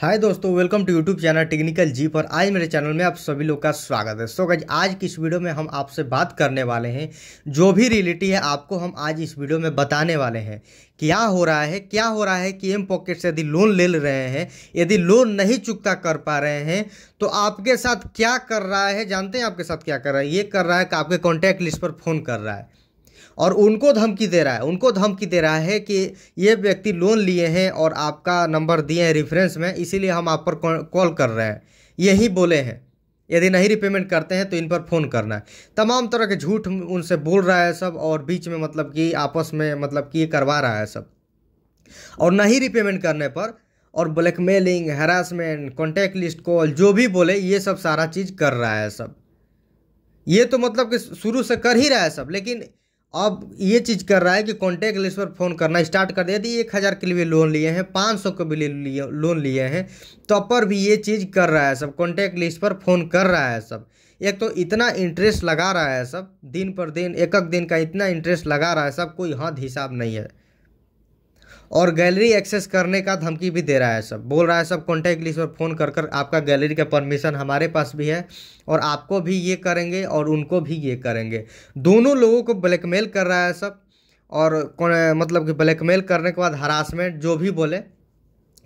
हाय दोस्तों welcome to YouTube channel technical जी पर आज मेरे चैनल में आप सभी लोग का स्वागत है सो so, आज की इस वीडियो में हम आपसे बात करने वाले हैं जो भी रियलिटी है आपको हम आज इस वीडियो में बताने वाले हैं क्या हो रहा है क्या हो रहा है कि एम पॉकेट से यदि लोन ले रहे हैं यदि लोन नहीं चुकता कर पा रहे हैं तो आपके साथ क्या कर रहा है जानते हैं आपके साथ क्या कर रहा है ये कर रहा है कि आपके कॉन्टैक्ट लिस्ट पर फ़ोन कर रहा है और उनको धमकी दे रहा है उनको धमकी दे रहा है कि ये व्यक्ति लोन लिए हैं और आपका नंबर दिए हैं रेफरेंस में इसीलिए हम आप पर कॉल कर रहे हैं यही बोले हैं यदि नहीं रिपेमेंट करते हैं तो इन पर फ़ोन करना है तमाम तरह के झूठ उनसे बोल रहा है सब और बीच में मतलब कि आपस में मतलब कि करवा रहा है सब और नहीं रिपेमेंट करने पर और blackmailing harassment contact list call जो भी बोले ये सब सारा चीज़ कर रहा है सब ये तो मतलब कि शुरू से कर ही रहा है सब लेकिन अब ये चीज़ कर रहा है कि कॉन्टैक्ट लिस्ट पर फ़ोन करना स्टार्ट कर दिया यदि एक हज़ार के लिए लोन लिए हैं पाँच सौ के भी लिए लोन लिए हैं तो पर भी ये चीज़ कर रहा है सब कॉन्टैक्ट लिस्ट पर फ़ोन कर रहा है सब एक तो इतना इंटरेस्ट लगा रहा है सब दिन पर दिन एक एक दिन का इतना इंटरेस्ट लगा रहा है सब कोई हद हिसाब नहीं है और गैलरी एक्सेस करने का धमकी भी दे रहा है सब बोल रहा है सब कॉन्टैक्ट लिस्ट पर फ़ोन कर कर आपका गैलरी का परमिशन हमारे पास भी है और आपको भी ये करेंगे और उनको भी ये करेंगे दोनों लोगों को ब्लैकमेल कर रहा है सब और मतलब कि ब्लैकमेल करने के बाद हरासमेंट जो भी बोले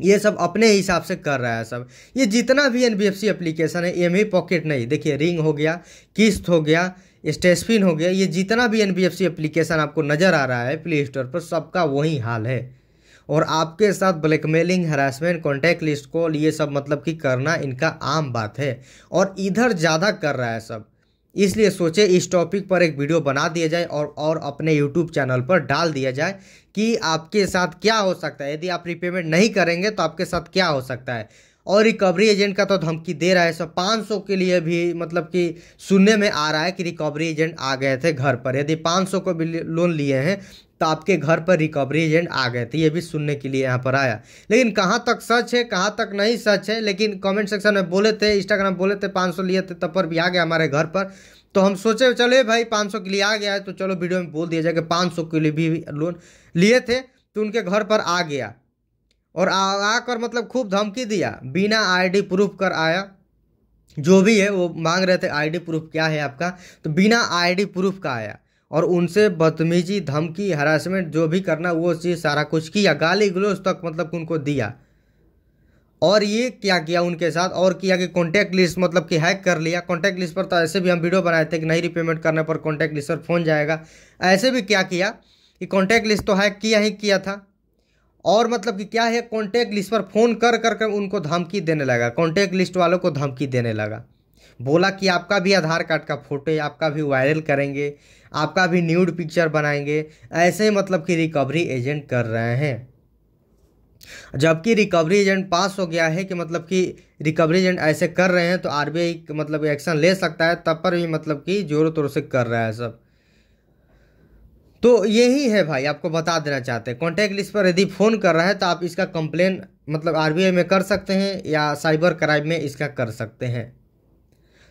ये सब अपने हिसाब से कर रहा है सब ये जितना भी एन बी एप्लीकेशन है एम पॉकेट नहीं देखिए रिंग हो गया किस्त हो गया स्टेसफिन हो गया ये जितना भी एन बी एप्लीकेशन आपको नज़र आ रहा है प्ले स्टोर पर सबका वही हाल है और आपके साथ blackmailing harassment contact list call ये सब मतलब कि करना इनका आम बात है और इधर ज़्यादा कर रहा है सब इसलिए सोचे इस टॉपिक पर एक वीडियो बना दिया जाए और और अपने यूट्यूब चैनल पर डाल दिया जाए कि आपके साथ क्या हो सकता है यदि आप रिपेमेंट नहीं करेंगे तो आपके साथ क्या हो सकता है और रिकवरी एजेंट का तो धमकी दे रहा है सब पाँच सौ के लिए भी मतलब कि सुनने में आ रहा है कि रिकवरी एजेंट आ गए थे घर पर यदि पाँच सौ को भी लोन लिए हैं तो आपके घर पर रिकवरी एजेंट आ गए थे ये भी सुनने के लिए यहाँ पर आया लेकिन कहाँ तक सच है कहाँ तक नहीं सच है लेकिन कमेंट सेक्शन में बोले थे इंस्टाग्राम बोले थे पाँच सौ लिए थे तब पर भी आ गया हमारे घर पर तो हम सोचे चले भाई पाँच सौ के लिए आ गया है तो चलो वीडियो में बोल दिया जाए कि पाँच सौ के लिए भी लोन लिए थे तो उनके घर पर आ गया और आकर मतलब खूब धमकी दिया बिना आईडी प्रूफ कर आया जो भी है वो मांग रहे थे आईडी प्रूफ क्या है आपका तो बिना आईडी प्रूफ का आया और उनसे बदतमीजी धमकी हरासमेंट जो भी करना वो चीज़ सारा कुछ किया गाली गलोज तक मतलब उनको दिया और ये क्या किया उनके साथ और किया कि कॉन्टैक्ट लिस्ट मतलब कि हैक कर लिया कॉन्टैक्ट लिस्ट पर तो ऐसे भी हम वीडियो बनाए थे कि नहीं रिपेमेंट करने पर कॉन्टैक्ट लिस्ट पर फ़ोन जाएगा ऐसे भी क्या किया कि कॉन्टैक्ट लिस्ट तो हैक किया ही किया था और मतलब कि क्या है कॉन्टैक्ट लिस्ट पर फ़ोन कर कर कर उनको धमकी देने लगा कॉन्टैक्ट लिस्ट वालों को धमकी देने लगा बोला कि आपका भी आधार कार्ड का फ़ोटो आपका भी वायरल करेंगे आपका भी न्यूड पिक्चर बनाएंगे ऐसे मतलब कि रिकवरी एजेंट कर रहे हैं जबकि रिकवरी एजेंट पास हो गया है कि मतलब कि रिकवरी एजेंट ऐसे कर रहे हैं तो आरबीआई मतलब एक्शन ले सकता है तब पर भी मतलब कि जोरों तोर से कर रहा है सब तो यही है भाई आपको बता देना चाहते हैं कॉन्टैक्ट लिस्ट पर यदि फ़ोन कर रहा है तो आप इसका कंप्लेन मतलब आरबीआई में कर सकते हैं या साइबर क्राइम में इसका कर सकते हैं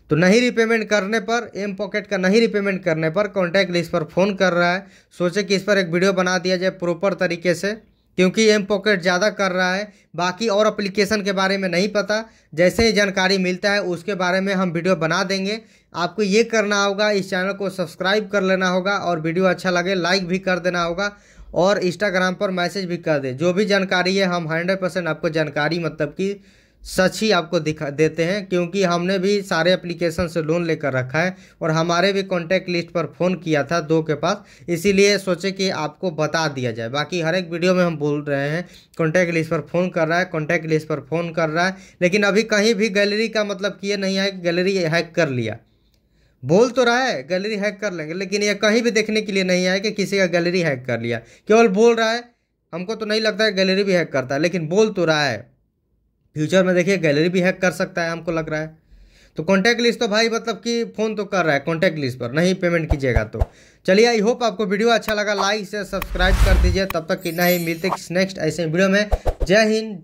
तो नहीं रिपेमेंट करने पर एम पॉकेट का नहीं रिपेमेंट करने पर कॉन्टैक्ट लिस्ट पर फ़ोन कर रहा है सोचे कि इस पर एक वीडियो बना दिया जाए प्रॉपर तरीके से क्योंकि एम पॉकेट ज़्यादा कर रहा है बाकी और अप्लीकेशन के बारे में नहीं पता जैसे ही जानकारी मिलता है उसके बारे में हम वीडियो बना देंगे आपको ये करना होगा इस चैनल को सब्सक्राइब कर लेना होगा और वीडियो अच्छा लगे लाइक भी कर देना होगा और इंस्टाग्राम पर मैसेज भी कर दे जो भी जानकारी है हम हंड्रेड परसेंट आपको जानकारी मतलब कि सच ही आपको दिखा देते हैं क्योंकि हमने भी सारे एप्लीकेशन से लोन लेकर रखा है और हमारे भी कॉन्टैक्ट लिस्ट पर फ़ोन किया था दो के पास इसीलिए सोचे कि आपको बता दिया जाए बाकी हर एक वीडियो में हम बोल रहे हैं कॉन्टैक्ट लिस्ट पर फ़ोन कर रहा है कॉन्टैक्ट लिस्ट पर फ़ोन कर रहा है लेकिन अभी कहीं भी गैलरी का मतलब किए नहीं है कि गैलरी हैक कर लिया बोल तो रहा है गैलरी हैक कर लेंगे लेकिन यह कहीं भी देखने के लिए नहीं आया कि किसी का गैलरी हैक कर लिया केवल बोल रहा है हमको तो नहीं लगता है गैलरी भी हैक करता है लेकिन बोल तो रहा है फ्यूचर में देखिए गैलरी भी हैक कर सकता है हमको लग रहा है तो कॉन्टैक्ट लिस्ट तो भाई मतलब कि फ़ोन तो कर रहा है कॉन्टैक्ट लिस्ट पर नहीं पेमेंट कीजिएगा तो चलिए आई होप आपको वीडियो अच्छा लगा लाइक से सब्सक्राइब कर दीजिए तब तक कि ही मिलते नेक्स्ट ऐसे वीडियो में जय हिंद